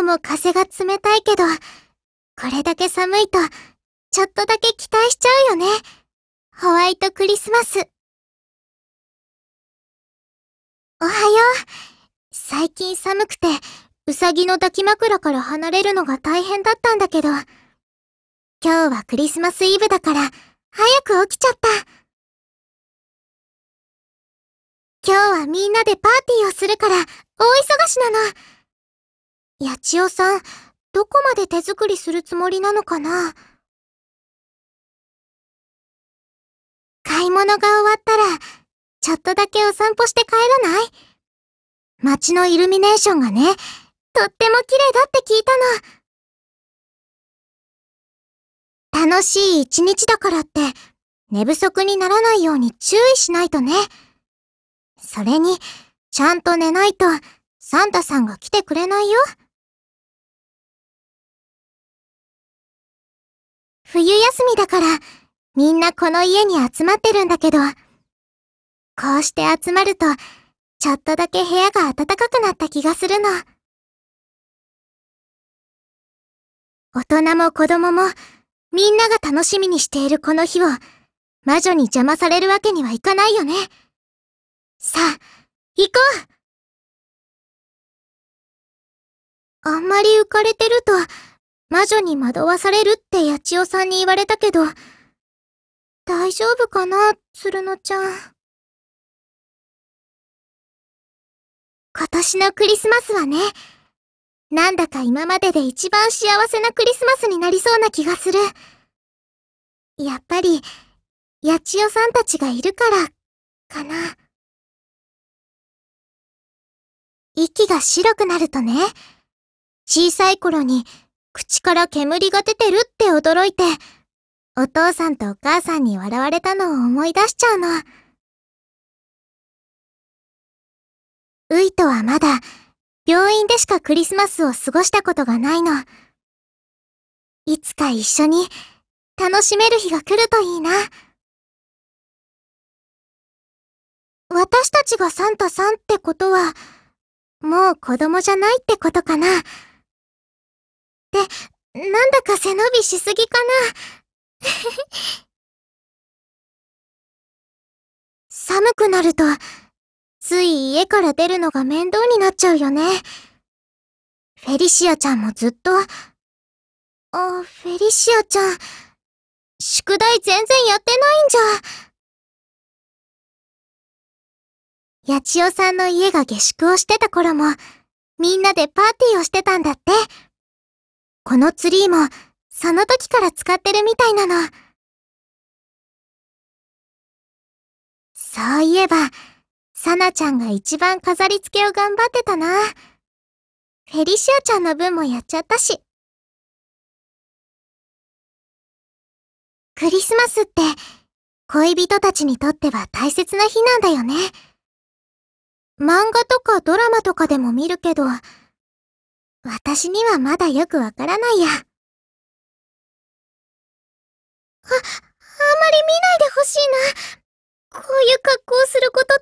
今日も風が冷たいけど、これだけ寒いと、ちょっとだけ期待しちゃうよね。ホワイトクリスマス。おはよう。最近寒くて、うさぎの抱き枕から離れるのが大変だったんだけど、今日はクリスマスイブだから、早く起きちゃった。今日はみんなでパーティーをするから、大忙しなの。八千代さん、どこまで手作りするつもりなのかな買い物が終わったら、ちょっとだけお散歩して帰らない街のイルミネーションがね、とっても綺麗だって聞いたの。楽しい一日だからって、寝不足にならないように注意しないとね。それに、ちゃんと寝ないと、サンタさんが来てくれないよ。冬休みだから、みんなこの家に集まってるんだけど、こうして集まると、ちょっとだけ部屋が暖かくなった気がするの。大人も子供も、みんなが楽しみにしているこの日を、魔女に邪魔されるわけにはいかないよね。さあ、行こうあんまり浮かれてると、魔女に惑わされるって八千代さんに言われたけど、大丈夫かな、鶴野ちゃん。今年のクリスマスはね、なんだか今までで一番幸せなクリスマスになりそうな気がする。やっぱり、八千代さんたちがいるから、かな。息が白くなるとね、小さい頃に口から煙が出てるって驚いて、お父さんとお母さんに笑われたのを思い出しちゃうの。ういとはまだ、病院でしかクリスマスを過ごしたことがないの。いつか一緒に、楽しめる日が来るといいな。私たちがサンタさんってことは、もう子供じゃないってことかな。、なんだか背伸びしすぎかな。寒くなると、つい家から出るのが面倒になっちゃうよね。フェリシアちゃんもずっと、あ、フェリシアちゃん、宿題全然やってないんじゃ。八千代さんの家が下宿をしてた頃も、みんなでパーティーをしてたんだって。このツリーも、その時から使ってるみたいなの。そういえば、サナちゃんが一番飾り付けを頑張ってたな。フェリシアちゃんの分もやっちゃったし。クリスマスって、恋人たちにとっては大切な日なんだよね。漫画とかドラマとかでも見るけど、私にはまだよくわからないや。あ、あんまり見ないでほしいな。こういう格好をすること